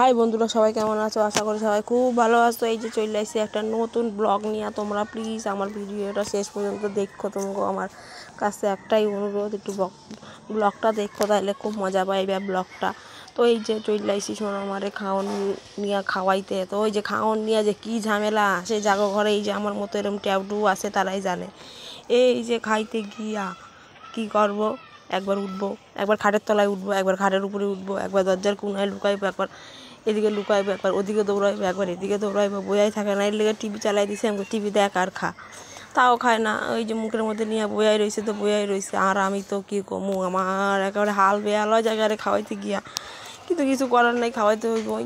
high বন্ধুরা সবাই কেমন আছো আশা করি সবাই খুব ভালো আছো এই যে চলে আসছে একটা নতুন ব্লগ নিয়ে তোমরা প্লিজ আমার ভিডিওটা শেষ পর্যন্ত দেখো তোমাকে আমার কাছে একটাই অনুরোধ একটু ব্লগটা দেখো তাহলে খুব মজা পাইবে ব্লগটা তো এই যে চলে আসছি শোনো আমারে খাওয়ন নিয়ে খাওয়াইতে তো ওই যে খাওয়ন নিয়ে যে কি ঝামেলা সে জাগো ঘরে এই যে আমার মতো এরম ট্যাবডু আছে তারাই জানে এই যে খাইতে গিয়া কি করবো একবার উঠবো একবার খাটের তলায় উঠবো একবার খাটের উপরে উঠবো একবার দরজার কোনায় লুকাইবো একবার এদিকে লুকাইবো একবার ওদিকে দৌড়াইবো একবার এদিকে দৌড়াইবো বোঝাই থাকে না এর লেগে টিভি চালাই দিছে আমাকে টিভি দেখ আর খা তাও খায় না ওই যে মুখের মধ্যে নিয়ে বোয়াই রয়েছে তো বোয়াই রয়েছে আর আমি তো কী কমু আমার একেবারে হাল বেয়াল হয় জায়গায় খাওয়াইতে গিয়া কিন্তু কিছু করার নাই খাওয়াইতে হইব ওই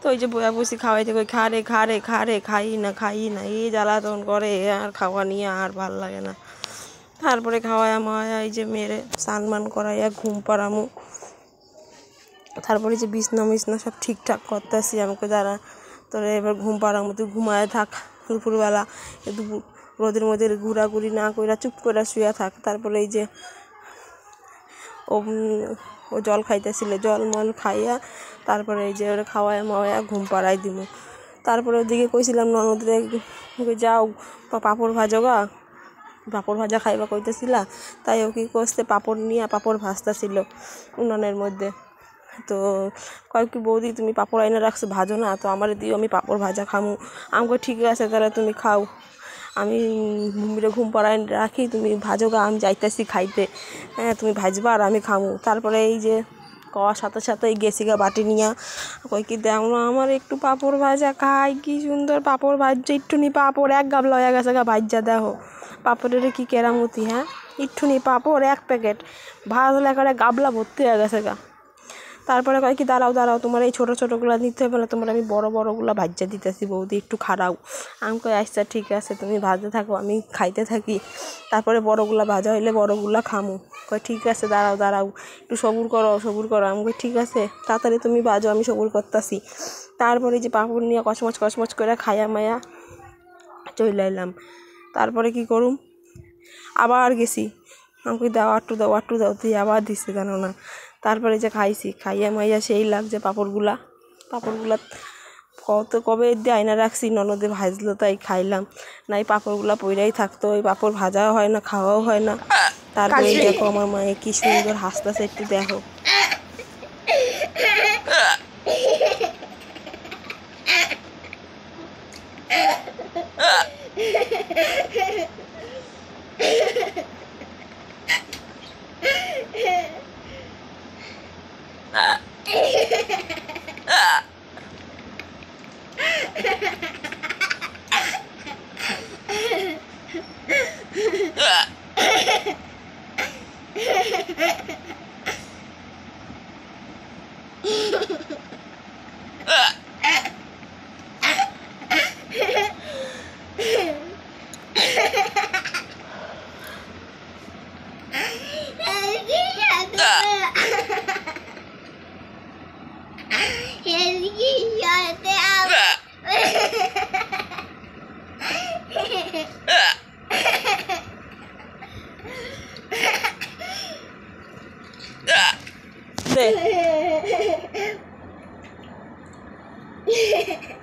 তো ওই যে বয়া বসি খাওয়াইতে কই খা রে খা রে খা রে খাই না খাই না এই জ্বালাতন করে আর খাওয়া নিয়ে আর ভাল লাগে না তারপরে খাওয়ায় মায়া এই যে মেরে স্নান করাইয়া ঘুম পাড়ামু তারপরে যে বিছনা মিছনা সব ঠিকঠাক করতেছি আমাকে যারা তোরা এবার ঘুম পাড়ামু তুই ঘুমায় থাক দুপুরবেলা দুপুর রোদের মধ্যে ঘোরাঘুরি না কইরা চুপ করে শুয়ে থাক তারপরে এই যে ও জল খাইতেছিল জল মল খাইয়া তারপরে এই যে ওরে খাওয়ায় মাওয়া ঘুম পাড়াই দিব তারপরে ওদিকে কইছিলাম ননদরে যাও পাপড় ভাজো গা পাঁপড় ভাজা খাইবা কইতেছিলা তাই ও কী করছে পাপড় নিয়ে ভাজতা ভাজতেছিল উনানের মধ্যে তো কয় কি বৌদি তুমি পাঁপড় আইনে রাখছো ভাজো না তো আমার দিও আমি পাঁপড় ভাজা খামু আমাকে ঠিক আছে তাহলে তুমি খাও আমি ঘুমিরে ঘুম পাড়ায় রাখি তুমি ভাজো গা আমি যাইতেছি খাইতে হ্যাঁ তুমি ভাজবা আর আমি খামু তারপরে এই যে কওয়ার সাথে সাথে গেছি গা বাটি নিয়ে কই কি দেখলো আমার একটু পাঁপড় ভাজা খাই কি সুন্দর পাঁপড় ভাজছে একটুনি পাঁপড় এক গাবলা হয়ে গেছে গা ভাজা দেখো পাঁপড়ের কি কেরামতি হ্যাঁ একটুনি পাঁপড় এক প্যাকেট ভাজলে করে গাবলা ভর্তি হয়ে গেছে গা তারপরে কয় কি দাঁড়াও দাঁড়াও তোমার এই ছোটো ছোটোগুলো দিতে হবে না তোমার আমি বড় বড়োগুলো ভাজ্যা দিতেছি বৌদি একটু খারাও আমি কই আচ্ছা ঠিক আছে তুমি ভাজতে থাকো আমি খাইতে থাকি তারপরে বড়গুলা ভাজা হইলে বড়গুলা খামু কয় ঠিক আছে দাঁড়াও দাঁড়াও একটু সবুর করো সবুর করো আমি কই ঠিক আছে তাড়াতাড়ি তুমি বাজো আমি সবুর করতাছি তারপরে যে পাঁপড় নিয়ে কচমচ কচমচ করে খায়া মায়া চলে এলাম তারপরে কি করুম আবার গেছি আমাকে দাও আটু দাও আটু দাও তুই আবার দিছে জানো না তারপরে যে খাইছি খাইয়া মাইয়া সেই লাগছে পাঁপড়গুলা পাঁপড়গুলা কত কবে আয়না রাখছি ননদে ভাজলো তাই খাইলাম না এই পাঁপড়গুলো পইরাই থাকতো ওই পাঁপড় ভাজাও হয় না খাওয়াও হয় না তারপরে দেখো আমার মায়ে কি সুন্দর হাসতেছে একটু দেখো से